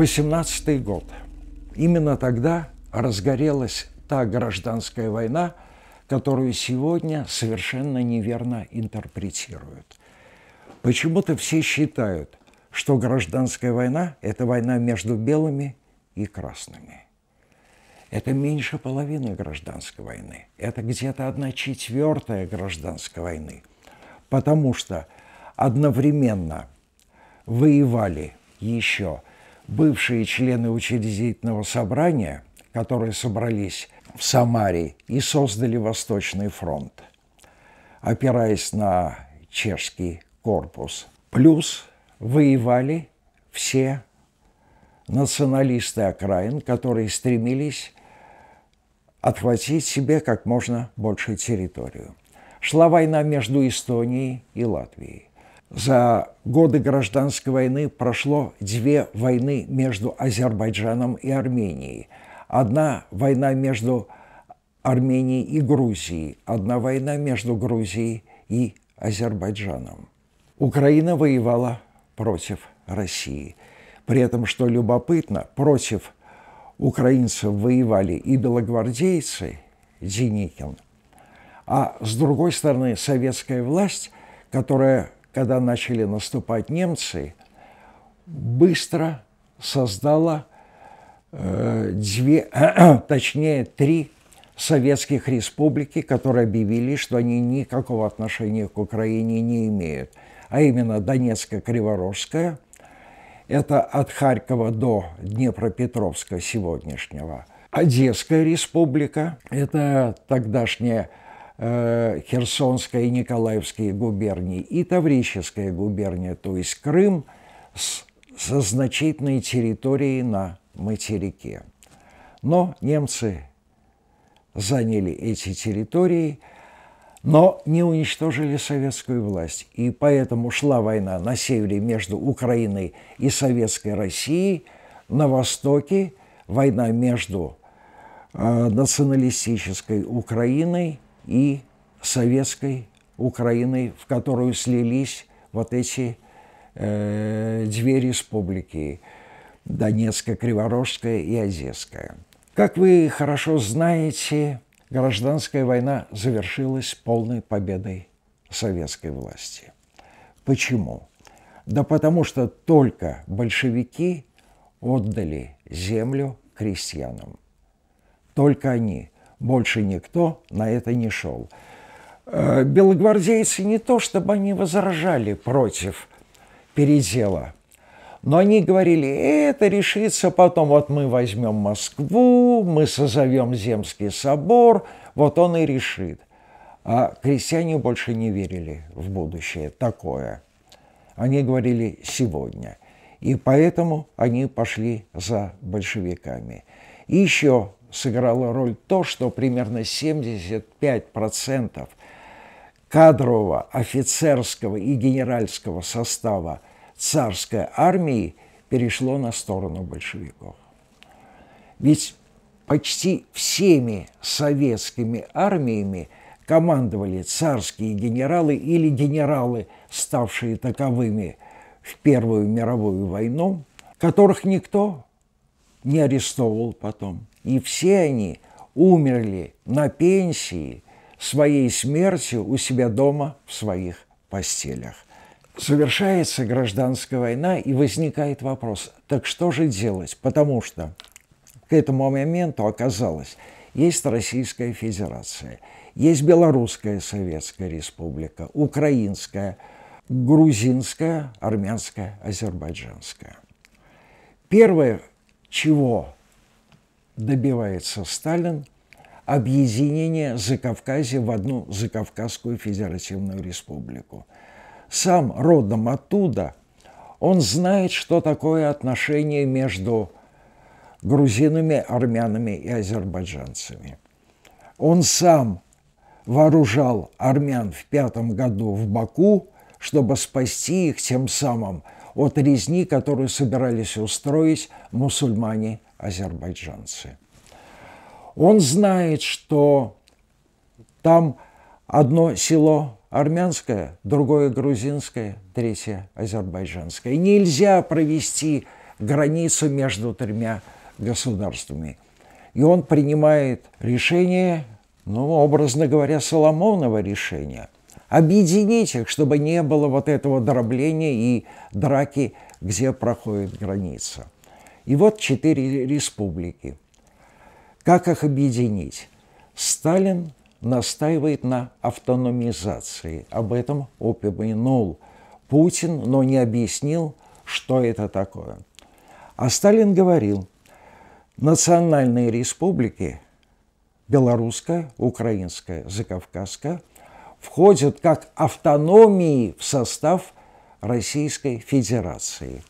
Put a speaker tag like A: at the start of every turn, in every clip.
A: 18 год. Именно тогда разгорелась та гражданская война, которую сегодня совершенно неверно интерпретируют. Почему-то все считают, что гражданская война – это война между белыми и красными. Это меньше половины гражданской войны. Это где-то одна четвертая гражданской войны. Потому что одновременно воевали еще – бывшие члены учредительного собрания, которые собрались в Самаре и создали Восточный фронт, опираясь на чешский корпус. Плюс воевали все националисты окраин, которые стремились отхватить себе как можно больше территорию. Шла война между Эстонией и Латвией. За годы гражданской войны прошло две войны между Азербайджаном и Арменией. Одна война между Арменией и Грузией, одна война между Грузией и Азербайджаном. Украина воевала против России. При этом, что любопытно, против украинцев воевали и белогвардейцы, Деникин, а с другой стороны советская власть, которая когда начали наступать немцы, быстро создала э, две, точнее три советских республики, которые объявили, что они никакого отношения к Украине не имеют, а именно Донецкая, криворожская это от Харькова до Днепропетровска сегодняшнего, Одесская республика, это тогдашняя Э, Херсонская и Николаевские губернии, и Таврическая губерния, то есть Крым с, со значительной территорией на материке. Но немцы заняли эти территории, но не уничтожили советскую власть. И поэтому шла война на севере между Украиной и Советской Россией, на востоке война между э, националистической Украиной – и советской Украиной, в которую слились вот эти э, две республики – Донецкая, Криворожская и Одесская. Как вы хорошо знаете, гражданская война завершилась полной победой советской власти. Почему? Да потому что только большевики отдали землю крестьянам. Только они – больше никто на это не шел. Э, белогвардейцы не то, чтобы они возражали против передела, но они говорили, это решится потом, вот мы возьмем Москву, мы созовем Земский собор, вот он и решит. А крестьяне больше не верили в будущее такое. Они говорили «сегодня». И поэтому они пошли за большевиками. И еще сыграло роль то, что примерно 75% кадрового офицерского и генеральского состава царской армии перешло на сторону большевиков. Ведь почти всеми советскими армиями командовали царские генералы или генералы, ставшие таковыми в Первую мировую войну, которых никто не арестовывал потом. И все они умерли на пенсии своей смертью у себя дома в своих постелях. Совершается гражданская война и возникает вопрос, так что же делать? Потому что к этому моменту оказалось, есть Российская Федерация, есть Белорусская Советская Республика, Украинская, Грузинская, Армянская, Азербайджанская. Первое, чего добивается Сталин объединения Закавказья в одну Закавказскую Федеративную Республику. Сам родом оттуда он знает, что такое отношение между грузинами, армянами и азербайджанцами. Он сам вооружал армян в пятом году в Баку, чтобы спасти их тем самым от резни, которую собирались устроить мусульмане азербайджанцы. Он знает, что там одно село армянское, другое грузинское, третье азербайджанское. И нельзя провести границу между тремя государствами. И он принимает решение, ну, образно говоря, Соломонова решения объединить их, чтобы не было вот этого дробления и драки, где проходит граница. И вот четыре республики. Как их объединить? Сталин настаивает на автономизации. Об этом упомянул Путин, но не объяснил, что это такое. А Сталин говорил, национальные республики белорусская, украинская, закавказская входят как автономии в состав Российской Федерации.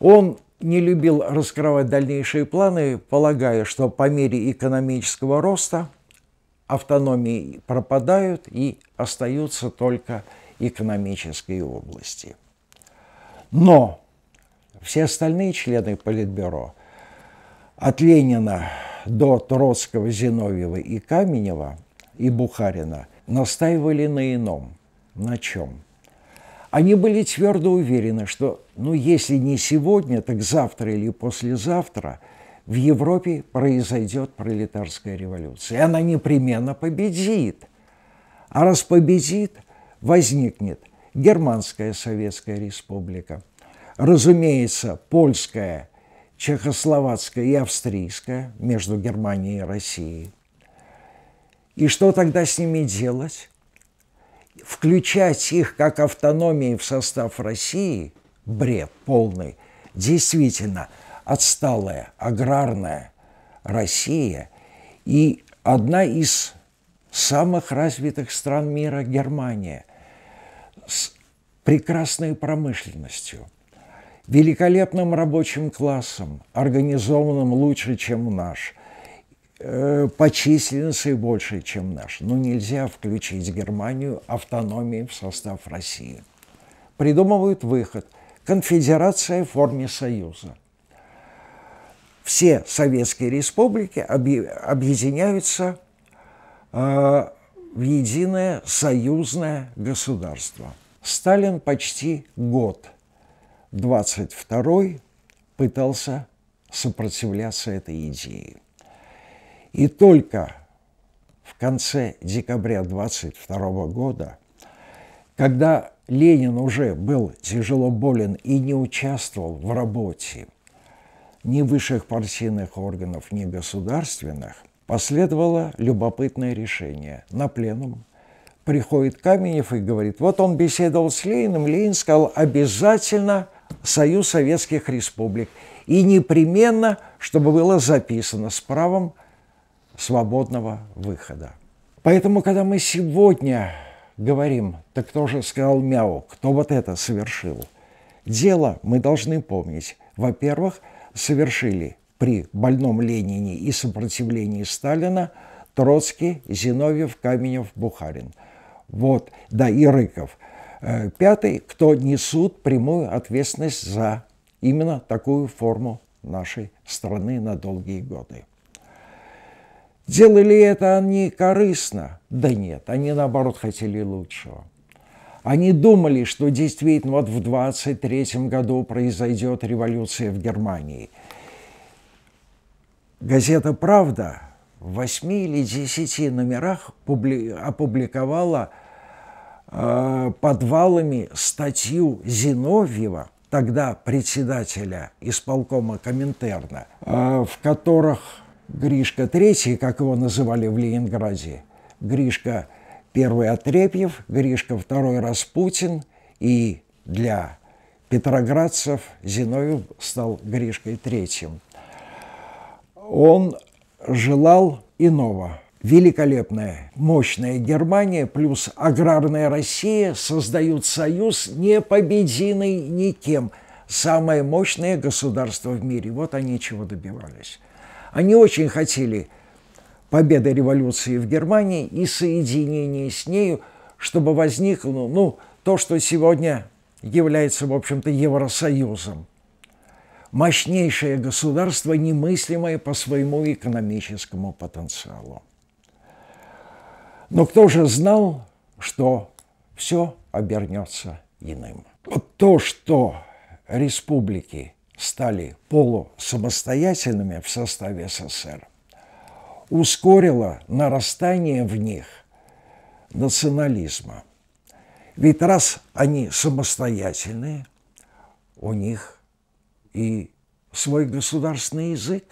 A: Он не любил раскрывать дальнейшие планы, полагая, что по мере экономического роста автономии пропадают и остаются только экономические области. Но все остальные члены Политбюро, от Ленина до Троцкого, Зиновьева и Каменева и Бухарина, настаивали на ином. На чем? Они были твердо уверены, что, ну, если не сегодня, так завтра или послезавтра в Европе произойдет пролетарская революция. И она непременно победит. А раз победит, возникнет Германская Советская Республика, разумеется, Польская, Чехословацкая и Австрийская между Германией и Россией. И что тогда с ними делать? включать их как автономии в состав России – бред полный. Действительно, отсталая аграрная Россия и одна из самых развитых стран мира – Германия с прекрасной промышленностью, великолепным рабочим классом, организованным лучше, чем наш – Э, по численности больше, чем наш. Но нельзя включить Германию автономии в состав России. Придумывают выход. Конфедерация в форме союза. Все советские республики объединяются э, в единое союзное государство. Сталин почти год, 22-й, пытался сопротивляться этой идее. И только в конце декабря 22 года, когда Ленин уже был тяжело болен и не участвовал в работе ни высших партийных органов, ни государственных, последовало любопытное решение. На пленум приходит Каменев и говорит, вот он беседовал с Лениным, Ленин сказал, обязательно Союз Советских Республик, и непременно, чтобы было записано с правом свободного выхода. Поэтому, когда мы сегодня говорим, так кто же сказал мяу, кто вот это совершил, дело мы должны помнить. Во-первых, совершили при больном Ленине и сопротивлении Сталина Троцкий, Зиновьев, Каменев, Бухарин. Вот, да, и Рыков. Э, пятый, кто несут прямую ответственность за именно такую форму нашей страны на долгие годы. Делали это они корыстно? Да нет, они наоборот хотели лучшего. Они думали, что действительно вот в 23 году произойдет революция в Германии. Газета «Правда» в 8 или 10 номерах опубликовала э, подвалами статью Зиновьева, тогда председателя исполкома Коминтерна, э, в которых Гришка Третий, как его называли в Ленинграде, Гришка Первый Отрепьев, Гришка Второй Распутин и для петроградцев Зиновьев стал Гришкой Третьим. Он желал иного. Великолепная, мощная Германия плюс аграрная Россия создают союз непобедимый никем. Самое мощное государство в мире. Вот они чего добивались. Они очень хотели победы революции в Германии и соединения с нею, чтобы возникло ну, то, что сегодня является, в общем-то, Евросоюзом. Мощнейшее государство, немыслимое по своему экономическому потенциалу. Но кто же знал, что все обернется иным? Вот то, что республики стали полусамостоятельными в составе СССР, ускорило нарастание в них национализма. Ведь раз они самостоятельные, у них и свой государственный язык.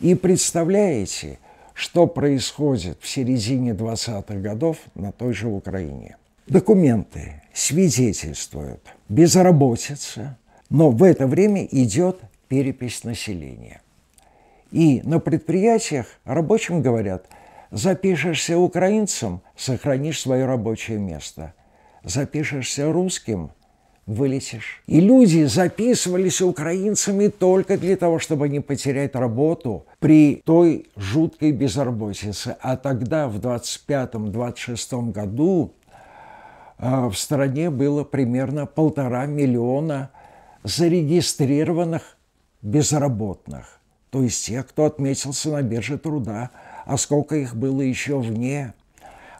A: И представляете, что происходит в середине 20-х годов на той же Украине. Документы свидетельствуют безработица – но в это время идет перепись населения. И на предприятиях рабочим говорят, запишешься украинцем, сохранишь свое рабочее место. Запишешься русским, вылетишь. И люди записывались украинцами только для того, чтобы не потерять работу при той жуткой безработице. А тогда, в 25-26 году, э, в стране было примерно полтора миллиона зарегистрированных безработных, то есть тех, кто отметился на бирже труда, а сколько их было еще вне.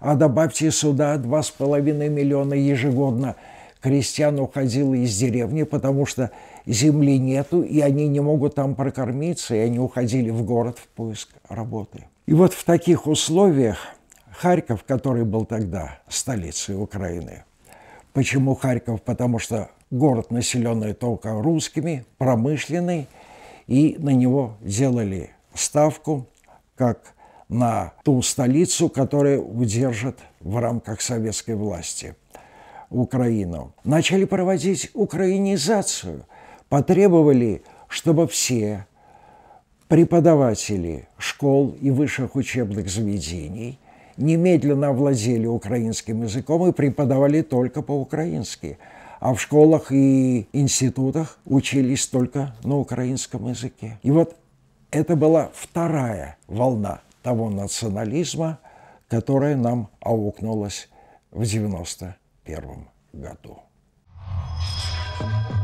A: А добавьте сюда 2,5 миллиона ежегодно крестьян уходило из деревни, потому что земли нету, и они не могут там прокормиться, и они уходили в город в поиск работы. И вот в таких условиях Харьков, который был тогда столицей Украины, почему Харьков? Потому что город, населенный только русскими, промышленный, и на него делали ставку как на ту столицу, которая удержит в рамках советской власти Украину. Начали проводить украинизацию, потребовали, чтобы все преподаватели школ и высших учебных заведений немедленно овладели украинским языком и преподавали только по-украински – а в школах и институтах учились только на украинском языке. И вот это была вторая волна того национализма, которая нам аукнулась в 1991 году. thank you